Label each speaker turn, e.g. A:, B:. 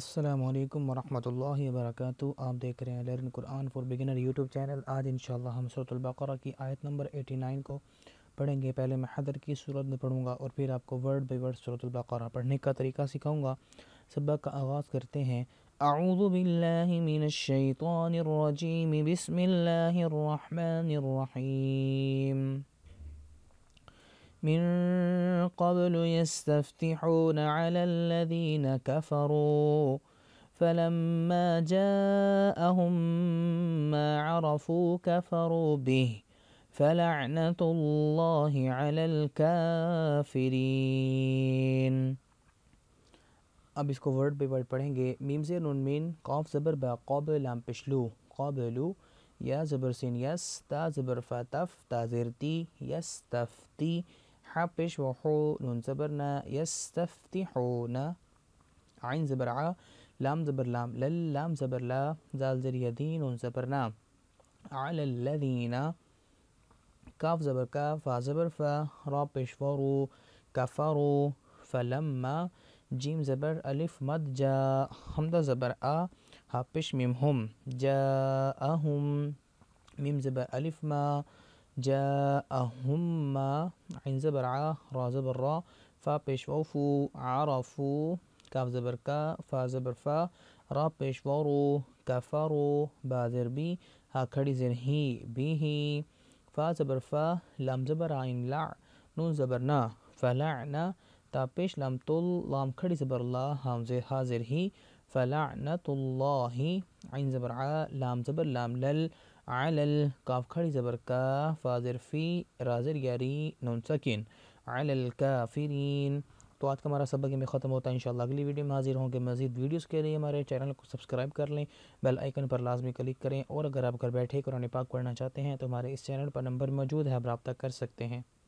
A: السلام علیکم ورحمۃ اللہ وبرکاتہ آپ دیکھ رہے ہیں قرآن فور بگنر یوٹیوب چینل آج انشاءاللہ ہم صورت البقرہ کی آیت نمبر ایٹی نائن کو پڑھیں گے پہلے میں حدر کی صورت میں پڑھوں گا اور پھر آپ کو ورڈ بائی ورڈ صورت البقرہ پڑھنے کا طریقہ سکھاؤں گا سبق کا آغاز کرتے ہیں اعوذ باللہ من من الشیطان الرجیم بسم اللہ الرحمن الرحیم قبل يستفتحون على الذين كفروا فلما جاءهم ما عرفوا كفروا به فلعنة الله على الكافرين अब इसको word by word पढ़ेंगे मीम से नूनमीन कॉफ ज़बर बा कौब लाम पिछलू कौबलू या ज़बर सिन यस ता ज़बर फ़तफ़ ताज़िरती यस तफ्ती حبش وحو نون زبرنا يستفتحون عين زبر ع لام زبر لام لل لام زبر لا زال زر يدين زبرنا على الذين كاف زبر كاف فا زبر فا راب فرو كفروا فلما جيم زبر ألف مد جاء حمد زبر أ هابش ميم هم جاءهم ميم زبر ألف ما جاءهم ما عين زبر ع را زبر را فا پیشوا فو عرفو كاف زبر كا فا زبر فا را پیشوا رو كفرو با زر بي ها كري زر هي بي هي فا زبر فا لام زبر عين لع نون زبر نا فلعنا تا بيش لام طول لام كري زبر لا هام همزه حاضر هي فلعنة الله عين زبر ع لام زبر لام لل आलल काफ खड़ी ज़बर का फाजिर फ़ी राजर यारी नौन सकिन आलल काफिरीन तो आज का हमारा सबक में ख़त्म होता है इंशाल्लाह अगली वीडियो में हाजिर होंगे मजीद वीडियोस के लिए हमारे चैनल को सब्सक्राइब कर लें बेल आइकन पर लाजमी क्लिक करें और अगर आप घर बैठे कुरान पाक पढ़ना चाहते हैं तो हमारे इस चैनल पर नंबर मौजूद है आप रबा कर सकते हैं